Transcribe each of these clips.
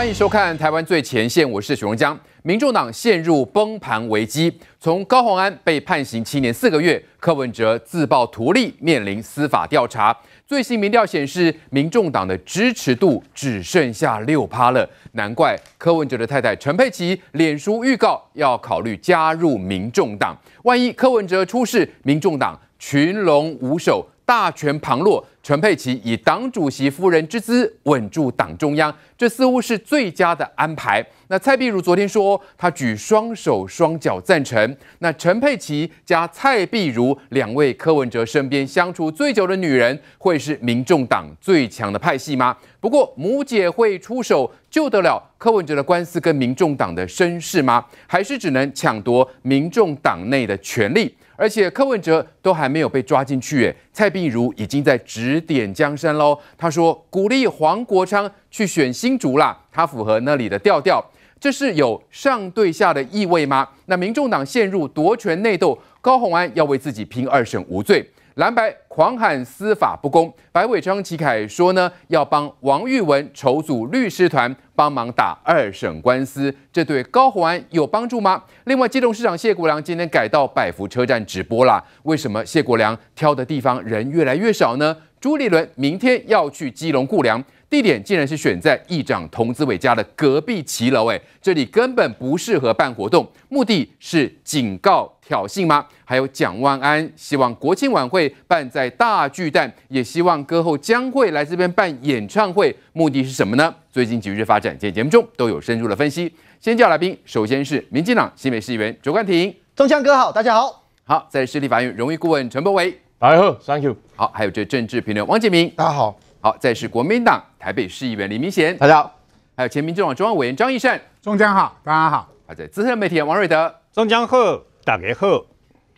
欢迎收看《台湾最前线》，我是许荣江。民众党陷入崩盘危机，从高洪安被判刑七年四个月，柯文哲自曝图利，面临司法调查。最新民调显示，民众党的支持度只剩下六趴了。难怪柯文哲的太太陈佩琪脸书预告要考虑加入民众党。万一柯文哲出事，民众党群龙无首。大权旁落，陈佩琪以党主席夫人之姿稳住党中央，这似乎是最佳的安排。那蔡碧如昨天说，他举双手双脚赞成。那陈佩琪加蔡碧如两位柯文哲身边相处最久的女人，会是民众党最强的派系吗？不过母姐会出手救得了柯文哲的官司跟民众党的身世吗？还是只能抢夺民众党内的权利？而且柯文哲都还没有被抓进去，诶，蔡碧如已经在指点江山喽。他说鼓励黄国昌去选新竹啦，他符合那里的调调，这是有上对下的意味吗？那民众党陷入夺权内斗，高洪安要为自己拼二审无罪，蓝白。狂喊司法不公，白伟昌、齐凯说呢，要帮王玉文筹组律师团，帮忙打二审官司，这对高洪安有帮助吗？另外，基隆市长谢国良今天改到百福车站直播了，为什么谢国良挑的地方人越来越少呢？朱立伦明天要去基隆固良。地点竟然是选在议长童子伟家的隔壁骑楼，哎，这里根本不适合办活动，目的是警告挑衅吗？还有蒋万安希望国庆晚会办在大巨蛋，也希望歌后将会来这边办演唱会，目的是什么呢？最近几日发展，节目中都有深入的分析。先叫来宾，首先是民进党新北市议员卓冠廷，中枪哥好，大家好。好，在市立法院荣誉顾问陈柏伟，大家好，Thank you。好，还有这政治评论王建民，大家好。好，再是国民党台北市议员林明贤，大家好；还有前民进党中央委员张义胜，中江好，大家好；还在资深媒体人王瑞德，中江好，大家好。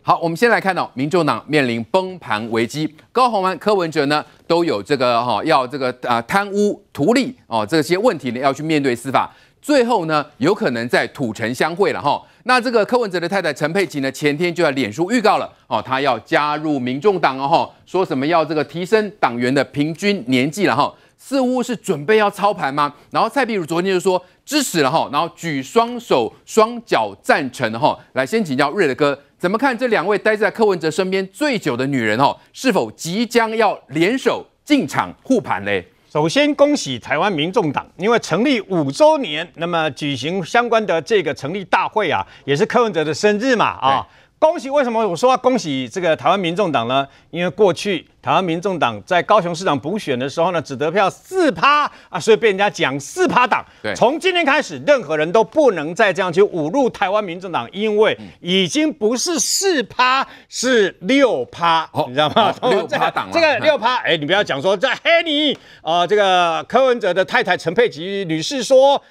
好，我们先来看到，民众党面临崩盘危机，高雄湾柯文哲呢都有这个哈，要这个啊贪污图利哦这些问题呢要去面对司法，最后呢有可能在土城相会了哈。那这个柯文哲的太太陈佩琪呢，前天就在脸书预告了哦，她要加入民众党哦哈，说什么要这个提升党员的平均年纪了哈，似乎是准备要操盘吗？然后蔡壁如昨天就说支持了哈，然后举双手双脚赞成的哈，来先请教瑞的哥，怎么看这两位待在柯文哲身边最久的女人哦，是否即将要联手进场护盘嘞？首先恭喜台湾民众党，因为成立五周年，那么举行相关的这个成立大会啊，也是柯文哲的生日嘛，啊。恭喜，为什么我说要恭喜这个台湾民众党呢？因为过去台湾民众党在高雄市长补选的时候呢，只得票四趴啊，所以被人家讲四趴党。从今天开始，任何人都不能再这样去侮辱台湾民众党，因为已经不是四趴，是六趴，你知道吗？六趴党，这个六趴，哎，你不要讲说在黑你啊。这个柯文哲的太太陈佩琪女士说。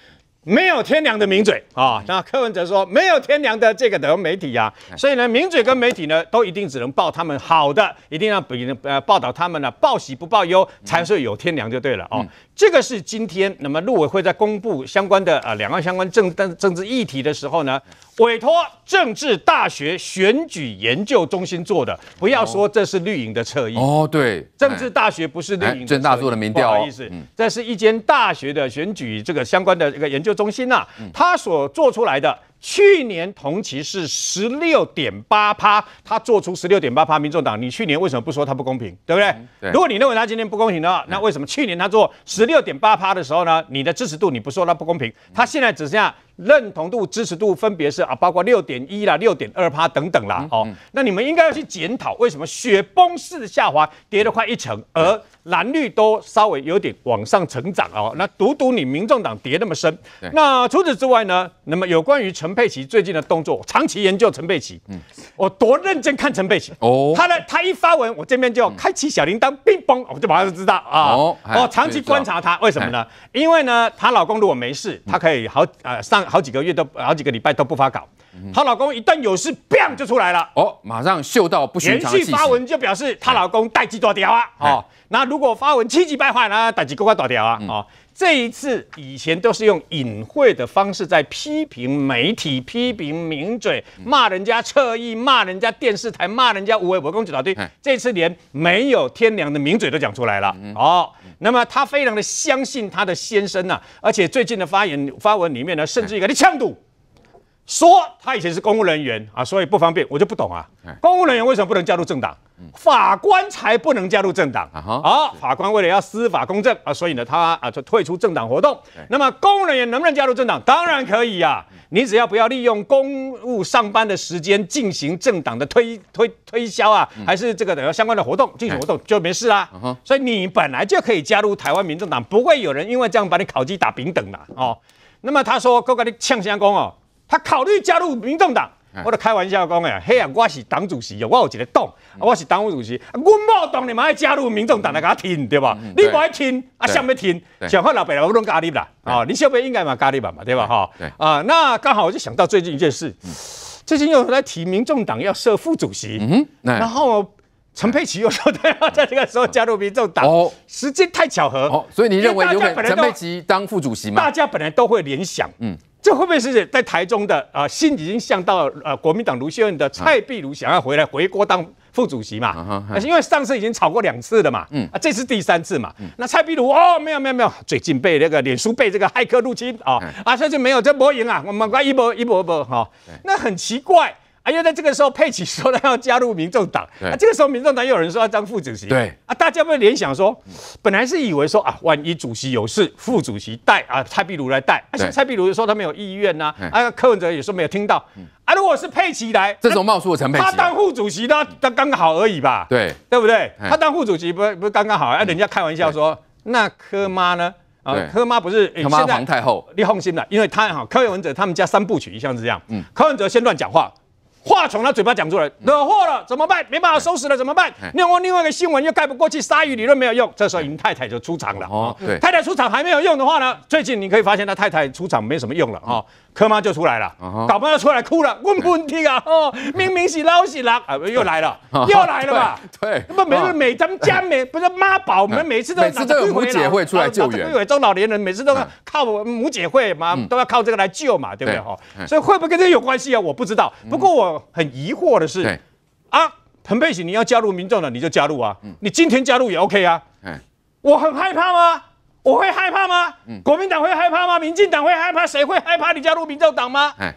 没有天良的名嘴啊！那柯文哲说没有天良的这个的媒体呀，所以呢，名嘴跟媒体呢，都一定只能报他们好的，一定要比呃报道他们呢报喜不报忧，才是有天良就对了哦。这个是今天那么陆委会在公布相关的啊两岸相关政政政治议题的时候呢。委托政治大学选举研究中心做的，不要说这是绿营的侧翼哦。对，政治大学不是绿营，政大做的民调，不好意思，这是一间大学的选举这个相关的一个研究中心呐。他所做出来的，去年同期是十六点八趴，他做出十六点八趴，民众党，你去年为什么不说他不公平？对不对？如果你认为他今天不公平的话，那为什么去年他做十六点八趴的时候呢？你的支持度你不说他不公平，他现在只剩下。认同度、支持度分别是啊，包括六点一啦、六点二趴等等啦，哦，那你们应该要去检讨，为什么雪崩式的下滑跌了快一层，而蓝绿都稍微有点往上成长哦，那独独你民众党跌那么深？那除此之外呢？那么有关于陈佩琪最近的动作，长期研究陈佩琪，嗯，我多认真看陈佩琪哦，她呢，她一发文，我这边就要开启小铃铛，冰崩，我就马上就知道啊，哦，我长期观察她，为什么呢？因为呢，她老公如果没事，她可以好啊上。好几个月都好几个礼拜都不发稿，她老公一旦有事，biang 就出来了。哦，马上嗅到不寻常连续发文就表示她老公代际多屌啊！哦，那如果发文气急败坏呢？代际乖乖多屌啊！哦，这一次以前都是用隐晦的方式在批评媒体、批评名嘴、骂人家侧翼、骂人家电视台、骂人家无尾博公主，到底。这次连没有天良的名嘴都讲出来了。哦。那么他非常的相信他的先生呐，而且最近的发言发文里面呢，甚至个你呛赌，说他以前是公务人员啊，所以不方便，我就不懂啊，公务人员为什么不能加入政党？法官才不能加入政党啊！好，法官为了要司法公正啊，所以呢，他啊就退出政党活动。那么公务人员能不能加入政党？当然可以呀，你只要不要利用公务上班的时间进行政党的推推推销啊，还是这个等相关的活动进行活动就没事啊。所以你本来就可以加入台湾民众党，不会有人因为这样把你考绩打平等的哦。那么他说，哥哥你枪香工哦，他考虑加入民众党。我都开玩笑讲诶，嘿呀，我是党主席哦，我有一个党，我是党务主席。我冇党，你妈爱加入民众党来跟我听，对吧？你不爱听，啊想不听，想看老百姓不懂咖喱吧？啊，你消费应该嘛咖喱版嘛，对吧？哈，啊，那刚好我就想到最近一件事，最近又来提民众党要设副主席，嗯，然后陈佩琪又说对啊，在这个时候加入民众党，哦，时间太巧合，哦，所以你认为有可能陈佩琪当副主席吗？大家本来都会联想，嗯。这会不会是在台中的啊？心已经向到呃国民党卢秀恩的蔡壁如想要回来回国当副主席嘛？啊，因为上次已经吵过两次了嘛，嗯，这是第三次嘛？那蔡壁如哦，没有没有没有，最近被那个脸书被这个骇客入侵啊，啊，这就没有这波赢啊，我们关一波一波波哈，那很奇怪。哎，因为在这个时候，佩奇说他要加入民众党。啊，这个时候民众党又有人说要当副主席。对啊，大家会联想说，本来是以为说啊，万一主席有事，副主席带啊，蔡壁如来带，而且蔡壁如说他没有意愿呐。啊，柯文哲也说没有听到。啊，如果是佩奇来，这种冒出的陈佩奇，他当副主席，他他刚刚好而已吧？对，对不对？他当副主席，不不是刚刚好？啊，人家开玩笑说，那柯妈呢？啊，柯妈不是？柯妈皇太后立后心了，因为他哈，柯文哲他们家三部曲一向是这样。嗯，柯文哲先乱讲话。话从他嘴巴讲出来惹祸了怎么办？没办法收拾了怎么办？另外另外一个新闻又盖不过去，鲨鱼理论没有用，这时候您太太就出场了哦。对，太太出场还没有用的话呢？最近你可以发现他太太出场没什么用了啊。柯妈就出来了，搞不好出来哭了，问问题啊？哦，明明是捞洗郎啊，又来了，又来了吧？对，不每日每咱们家每 不是妈宝我们，每次都这个母姐会出来救援，中老年人每次都要靠母姐会嘛，都要靠这个来救嘛，对不对？哈，所以会不会跟这有关系啊？我不知道，不过我。很疑惑的是，啊，彭佩琪，你要加入民众了，你就加入啊！你今天加入也 OK 啊！哎，我很害怕吗？我会害怕吗？国民党会害怕吗？民进党会害怕？谁会害怕你加入民众党吗？哎，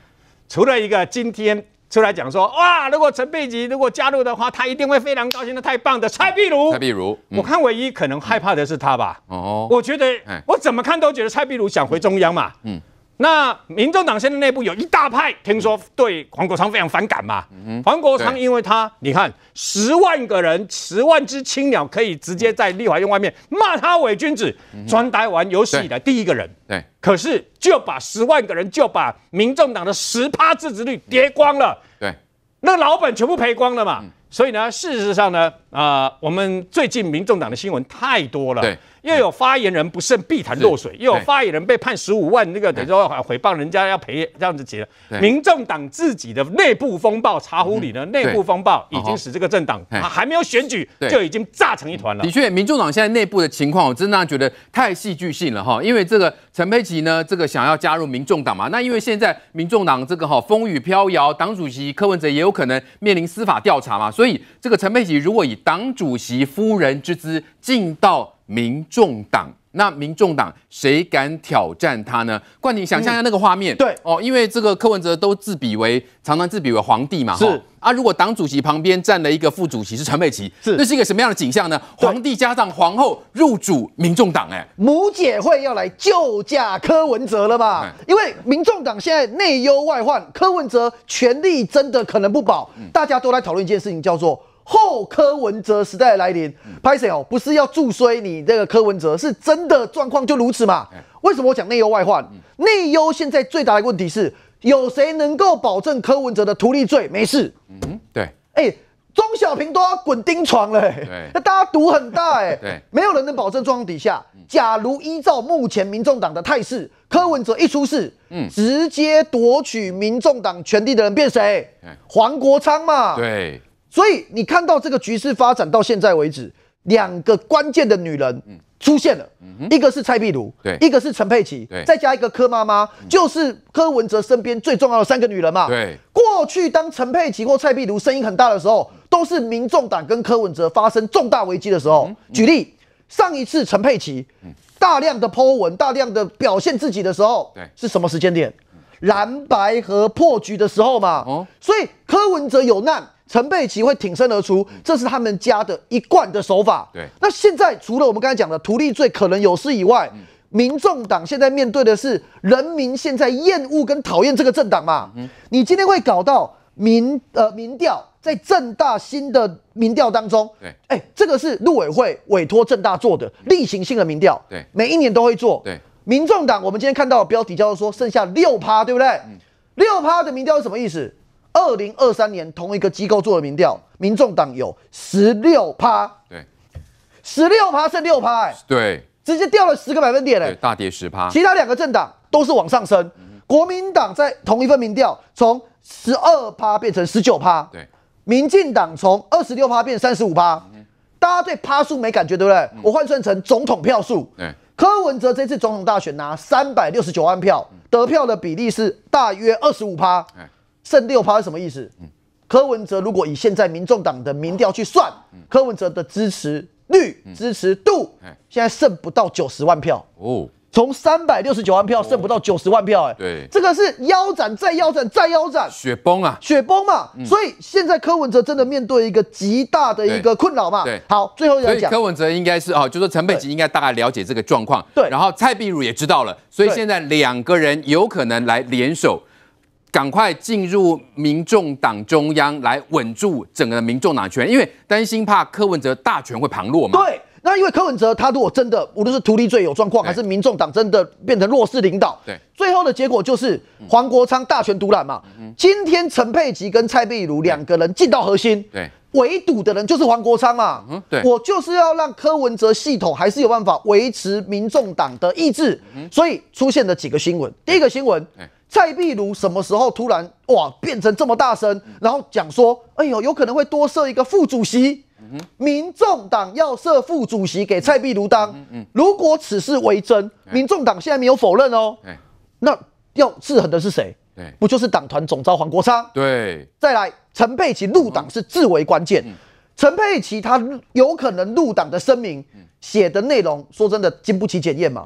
除了一个今天出来讲说，哇，如果陈佩琪如果加入的话，他一定会非常高兴的，太棒的！蔡碧如，蔡碧如，我看唯一可能害怕的是他吧。哦，我觉得，我怎么看都觉得蔡碧如想回中央嘛。嗯。那民众党现在内部有一大派，听说对黄国昌非常反感嘛。黄国昌因为他，你看十万个人、十万只青鸟可以直接在立法院外面骂他伪君子、专呆，完有史以来第一个人。对，可是就把十万个人就把民众党的十趴支持率跌光了。对，那老本全部赔光了嘛。所以呢，事实上呢，啊，我们最近民众党的新闻太多了，对，又有发言人不慎避谈落水，又有发言人被判十五万，那个等于说要回谤人家要赔这样子结。民众党自己的内部风暴，茶壶里呢内部风暴已经使这个政党还没有选举就已经炸成一团了。的确，民众党现在内部的情况，我真的觉得太戏剧性了哈，因为这个陈佩琪呢，这个想要加入民众党嘛，那因为现在民众党这个哈风雨飘摇，党主席柯文哲也有可能面临司法调查嘛。所以，这个陈佩琪如果以党主席夫人之资进到民众党。那民众党谁敢挑战他呢？冠你想象一下那个画面。对哦，因为这个柯文哲都自比为常常自比为皇帝嘛，是啊。如果党主席旁边站了一个副主席是陈美琪，是，那是一个什么样的景象呢？皇帝加上皇后入主民众党，哎，母姐会要来救驾柯文哲了吧？因为民众党现在内忧外患，柯文哲权力真的可能不保，大家都来讨论一件事情，叫做。后柯文哲时代的来临，拍谁哦？不是要助衰你这个柯文哲，是真的状况就如此嘛？为什么我讲内忧外患？内忧现在最大的问题是，有谁能够保证柯文哲的图利罪没事？嗯，对。哎，中小平都要滚钉床了。那大家赌很大哎。对，没有人能保证状况底下，假如依照目前民众党的态势，柯文哲一出事，嗯，直接夺取民众党权力的人变谁？黄国昌嘛？对。所以你看到这个局势发展到现在为止，两个关键的女人出现了，一个是蔡碧如，对，一个是陈佩琪，对，再加一个柯妈妈，就是柯文哲身边最重要的三个女人嘛。对，过去当陈佩琪或蔡碧如声音很大的时候，都是民众党跟柯文哲发生重大危机的时候。举例，上一次陈佩琪大量的抛文、大量的表现自己的时候，对，是什么时间点？蓝白和破局的时候嘛。哦，所以柯文哲有难。陈佩琪会挺身而出，这是他们家的一贯的手法。对，那现在除了我们刚才讲的图利罪可能有事以外，民众党现在面对的是人民现在厌恶跟讨厌这个政党嘛？嗯，你今天会搞到民呃民调在正大新的民调当中，哎，这个是陆委会委托正大做的例行性的民调，对，每一年都会做。对，民众党我们今天看到标题叫做说剩下六趴，对不对？嗯，六趴的民调是什么意思？二零二三年同一个机构做的民调，民众党有十六趴，对，十六趴剩六趴，哎，对，直接掉了十个百分点嘞，大跌十趴。其他两个政党都是往上升，国民党在同一份民调从十二趴变成十九趴，对，民进党从二十六趴变三十五趴。大家对趴数没感觉，对不对？我换算成总统票数，对，柯文哲这次总统大选拿三百六十九万票，得票的比例是大约二十五趴，剩六趴是什么意思？嗯，柯文哲如果以现在民众党的民调去算，柯文哲的支持率、支持度，现在剩不到九十万票哦，从三百六十九万票剩不到九十万票，哎，对，这个是腰斩，再腰斩，再腰斩，雪崩啊，雪崩嘛，所以现在柯文哲真的面对一个极大的一个困扰嘛。对，好，最后要讲柯文哲应该是啊，就说陈佩琪应该大概了解这个状况，对，然后蔡碧如也知道了，所以现在两个人有可能来联手。赶快进入民众党中央来稳住整个民众党权，因为担心怕柯文哲大权会旁落嘛。对，那因为柯文哲他如果真的无论是图利罪有状况，还是民众党真的变成弱势领导，对，最后的结果就是黄国昌大权独揽嘛。今天陈佩琪跟蔡碧如两个人进到核心，对，围堵的人就是黄国昌嘛。嗯，对我就是要让柯文哲系统还是有办法维持民众党的意志，所以出现了几个新闻。第一个新闻。蔡壁如什么时候突然哇变成这么大声，然后讲说，哎呦，有可能会多设一个副主席，民众党要设副主席给蔡壁如当。如果此事为真，民众党现在没有否认哦。那要制衡的是谁？不就是党团总召黄国昌？对，再来，陈佩琪入党是至为关键。陈佩琪他有可能入党的声明写的内容，说真的经不起检验嘛。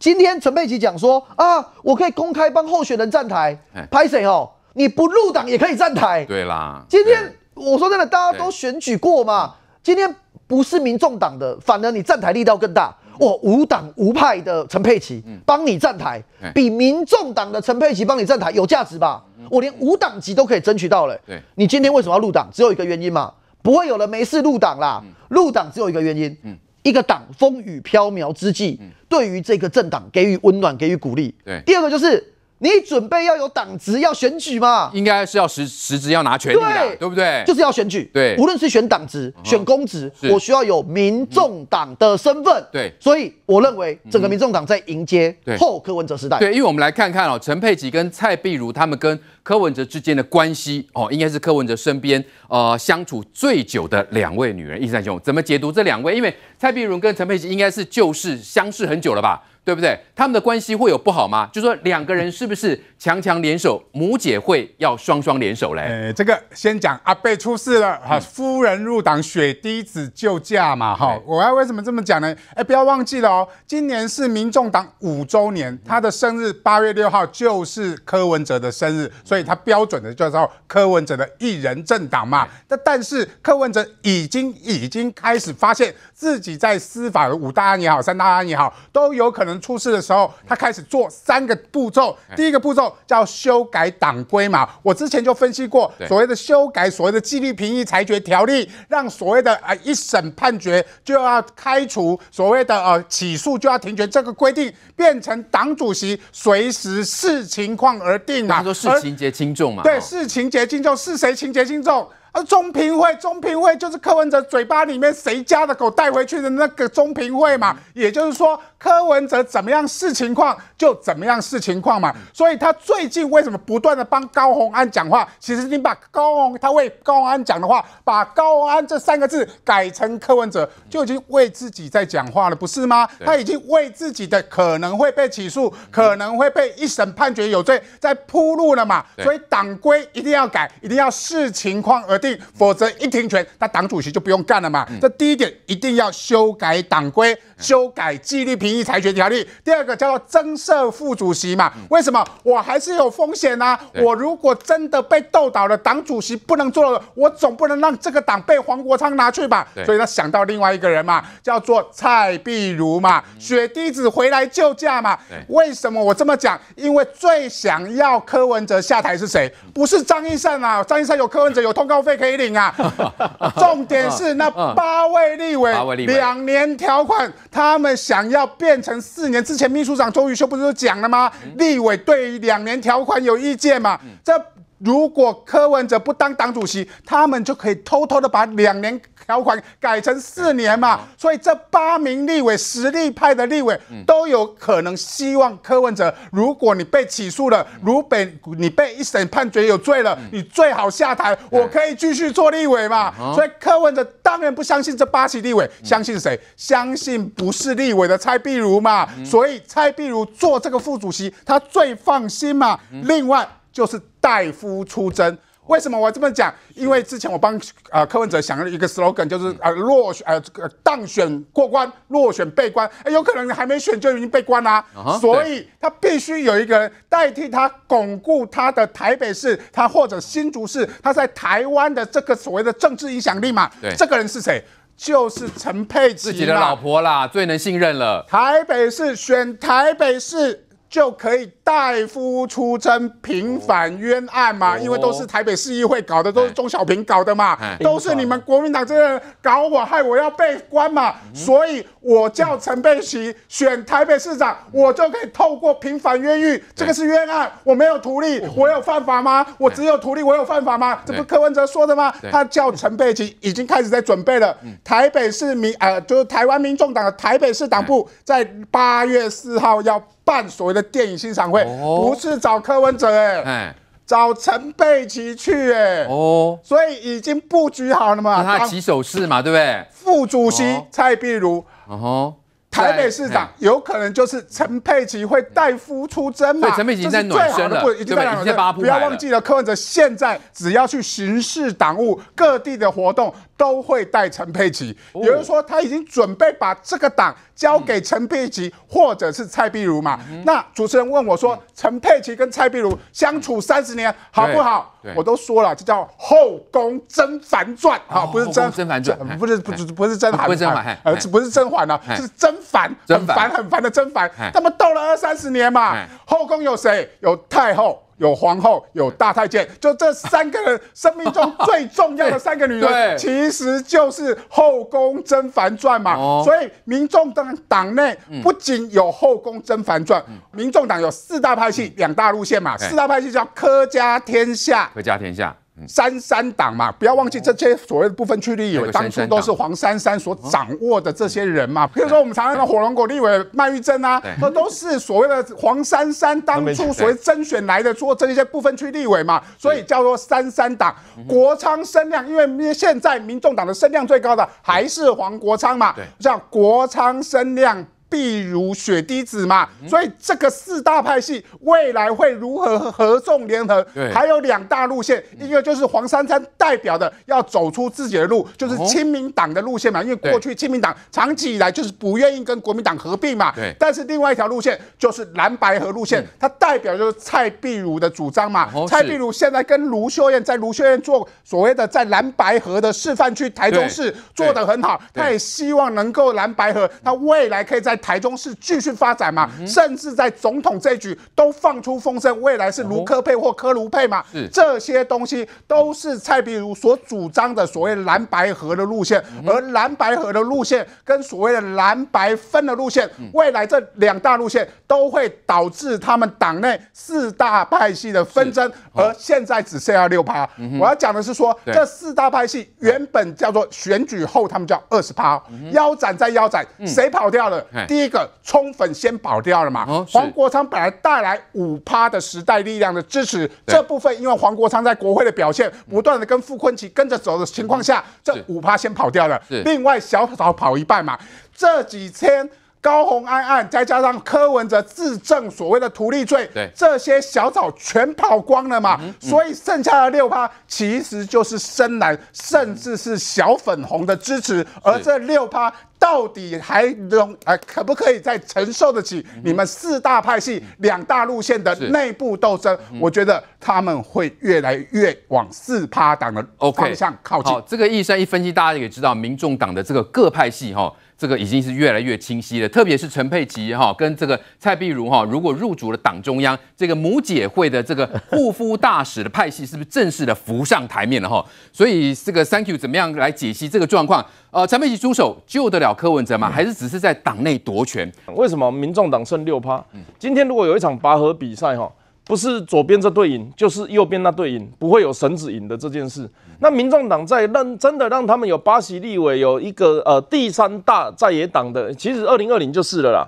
今天陈佩琪讲说啊，我可以公开帮候选人站台，拍谁哦？你不入党也可以站台。对啦，今天我说真的，大家都选举过嘛。今天不是民众党的，反而你站台力道更大。我无党无派的陈佩琪帮你站台，比民众党的陈佩琪帮你站台有价值吧？我连无党籍都可以争取到了。对你今天为什么要入党？只有一个原因嘛，不会有人没事入党啦。入党只有一个原因。一个党风雨飘渺之际，对于这个政党给予温暖、给予鼓励。对，第二个就是。你准备要有党职要选举嘛？应该是要实实职要拿权力，对不对？就是要选举，对。无论是选党职、选公职，我需要有民众党的身份。对，所以我认为整个民众党在迎接后柯文哲时代。对，因为我们来看看哦，陈佩琪跟蔡碧如他们跟柯文哲之间的关系哦，应该是柯文哲身边呃相处最久的两位女人。易在兄，怎么解读这两位？因为蔡碧如跟陈佩琪应该是就事，相识很久了吧？对不对？他们的关系会有不好吗？就说两个人是不是强强联手，母姐会要双双联手嘞？诶，这个先讲阿贝出事了，哈，夫人入党，血滴子救驾嘛，哈，我为什么这么讲呢？哎，不要忘记了哦，今年是民众党五周年，他的生日八月六号就是柯文哲的生日，所以他标准的叫做柯文哲的一人政党嘛。那但是柯文哲已经已经开始发现自己在司法的五大案也好，三大案也好，都有可能。出事的时候，他开始做三个步骤。第一个步骤叫修改党规嘛，我之前就分析过，所谓的修改所谓的纪律评议裁决条例，让所谓的啊一审判决就要开除，所谓的呃起诉就要停权这个规定，变成党主席随时视情况而定说视情节轻重嘛，对，视情节轻重，是谁情节轻重？而中评会，中评会就是柯文哲嘴巴里面谁家的狗带回去的那个中评会嘛。也就是说，柯文哲怎么样视情况就怎么样视情况嘛。所以他最近为什么不断的帮高洪安讲话？其实你把高洪他为高洪安讲的话，把高洪安这三个字改成柯文哲，就已经为自己在讲话了，不是吗？他已经为自己的可能会被起诉、可能会被一审判决有罪，在铺路了嘛。所以党规一定要改，一定要视情况而。定，否则一停权，他党主席就不用干了嘛。这第一点一定要修改党规，修改纪律评议裁决条例。第二个叫做增设副主席嘛？为什么？我还是有风险呢？我如果真的被斗倒了，党主席不能做了，我总不能让这个党被黄国昌拿去吧？所以他想到另外一个人嘛，叫做蔡碧如嘛，雪滴子回来救驾嘛？为什么我这么讲？因为最想要柯文哲下台是谁？不是张一善啊！张一善有柯文哲，有通告。可以领啊！重点是那八位立委，两年条款，他们想要变成四年。之前秘书长周宇修不是都讲了吗？立委对两年条款有意见嘛？这。如果柯文哲不当党主席，他们就可以偷偷的把两年条款改成四年嘛。所以这八名立委，实力派的立委都有可能希望柯文哲。如果你被起诉了，如被你被一审判决有罪了，你最好下台，我可以继续做立委嘛。所以柯文哲当然不相信这八席立委，相信谁？相信不是立委的蔡碧如嘛。所以蔡碧如做这个副主席，他最放心嘛。另外。就是代夫出征。为什么我这么讲？因为之前我帮呃柯文哲想了一个 slogan，就是呃落选呃这个当选过关，落选被关，有可能还没选就已经被关啦。所以他必须有一个人代替他巩固他的台北市，他或者新竹市，他在台湾的这个所谓的政治影响力嘛。对，这个人是谁？就是陈佩琪。自己的老婆啦，最能信任了。台北市选台北市。就可以代夫出征平反冤案嘛？因为都是台北市议会搞的，都是钟小平搞的嘛，都是你们国民党这些人搞我，害我要被关嘛。所以，我叫陈佩琪选台北市长，我就可以透过平反冤狱。这个是冤案，我没有图利，我有犯法吗？我只有图利，我有犯法吗？这不柯文哲说的吗？他叫陈佩琪已经开始在准备了。台北市民，呃，就是台湾民众党的台北市党部在八月四号要。办所谓的电影欣赏会，不是找柯文哲哎，找陈佩琪去哎，哦，所以已经布局好了嘛，那他起手势嘛，对不对？副主席蔡碧如，嗯台北市长有可能就是陈佩琪会带夫出征嘛？对，陈佩琪在暖身的，对，这是八不要忘记了，柯文哲现在只要去巡视党务，各地的活动都会带陈佩琪。有人说他已经准备把这个党交给陈佩琪或者是蔡碧如嘛？那主持人问我说：“陈佩琪跟蔡碧如相处三十年好不好？”我都说了，这叫后宫甄嬛传啊，不是甄嬛传，不是不不是甄嬛，不是甄嬛，呃，不是甄嬛了，是甄嬛，很烦很烦的甄嬛，他们斗了二三十年嘛，后宫有谁？有太后。有皇后，有大太监，就这三个人生命中 最重要的三个女人，其实就是《后宫甄嬛传》嘛。所以民众党党内不仅有《后宫甄嬛传》，民众党有四大派系、两大路线嘛。四大派系叫科家天下，科家天下。三三党嘛，不要忘记这些所谓的部分区立委，当初都是黄珊珊所掌握的这些人嘛。比如说我们常常的火龙果立委麦玉珍啊，那都是所谓的黄珊珊当初所谓甄选来的做这些部分区立委嘛，所以叫做三三党。国昌声量，因为现在民众党的声量最高的还是黄国昌嘛，叫国昌声量。蔡壁如、血滴子嘛，所以这个四大派系未来会如何合纵联合？还有两大路线，一个就是黄珊珊代表的要走出自己的路，就是亲民党的路线嘛，因为过去亲民党长期以来就是不愿意跟国民党合并嘛。但是另外一条路线就是蓝白河路线，它代表就是蔡壁如的主张嘛。哦。蔡壁如现在跟卢秀燕在卢秀燕做所谓的在蓝白河的示范区台中市做得很好，他也希望能够蓝白河，他未来可以在。台中市继续发展嘛？甚至在总统这一局都放出风声，未来是卢科佩或科卢佩嘛？这些东西都是蔡皮如所主张的所谓蓝白合的路线，而蓝白合的路线跟所谓的蓝白分的路线，未来这两大路线都会导致他们党内四大派系的纷争，而现在只剩下六趴。我要讲的是说，这四大派系原本叫做选举后他们叫二十八，腰斩再腰斩，谁跑掉了？第一个冲粉先跑掉了嘛，黄国昌本来带来五趴的时代力量的支持，这部分因为黄国昌在国会的表现不断的跟傅昆奇跟着走的情况下，这五趴先跑掉了。另外小草跑一半嘛，这几天。高红暗暗，再加上柯文哲自证所谓的图利罪，对这些小草全跑光了嘛？所以剩下的六趴其实就是深蓝，甚至是小粉红的支持。而这六趴到底还能哎，可不可以再承受得起你们四大派系两大路线的内部斗争？我觉得他们会越来越往四趴党的方向靠近。好，这个预算一分析，大家也知道，民众党的这个各派系哈。这个已经是越来越清晰了，特别是陈佩琪哈跟这个蔡碧如哈，如果入主了党中央这个母姐会的这个护肤大使的派系，是不是正式的浮上台面了哈？所以这个 Thank you 怎么样来解析这个状况？呃，陈佩琪出手救得了柯文哲吗？还是只是在党内夺权？为什么民众党胜六趴？今天如果有一场拔河比赛哈？不是左边这对赢，就是右边那对赢，不会有绳子赢的这件事。那民众党在让真的让他们有巴西立委，有一个呃第三大在野党的，其实二零二零就是了啦。